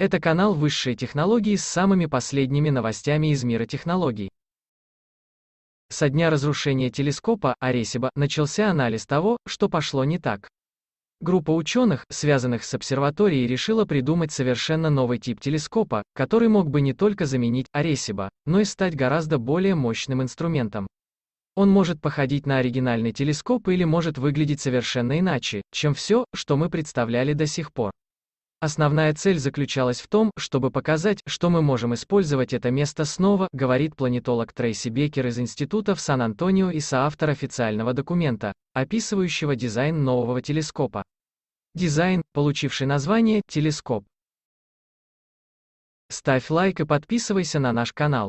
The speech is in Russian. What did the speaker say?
Это канал высшей технологии» с самыми последними новостями из мира технологий. Со дня разрушения телескопа Аресиба начался анализ того, что пошло не так. Группа ученых, связанных с обсерваторией, решила придумать совершенно новый тип телескопа, который мог бы не только заменить Аресиба, но и стать гораздо более мощным инструментом. Он может походить на оригинальный телескоп или может выглядеть совершенно иначе, чем все, что мы представляли до сих пор. Основная цель заключалась в том, чтобы показать, что мы можем использовать это место снова, говорит планетолог Трейси Бекер из Института в Сан-Антонио и соавтор официального документа, описывающего дизайн нового телескопа. Дизайн, получивший название «телескоп». Ставь лайк и подписывайся на наш канал.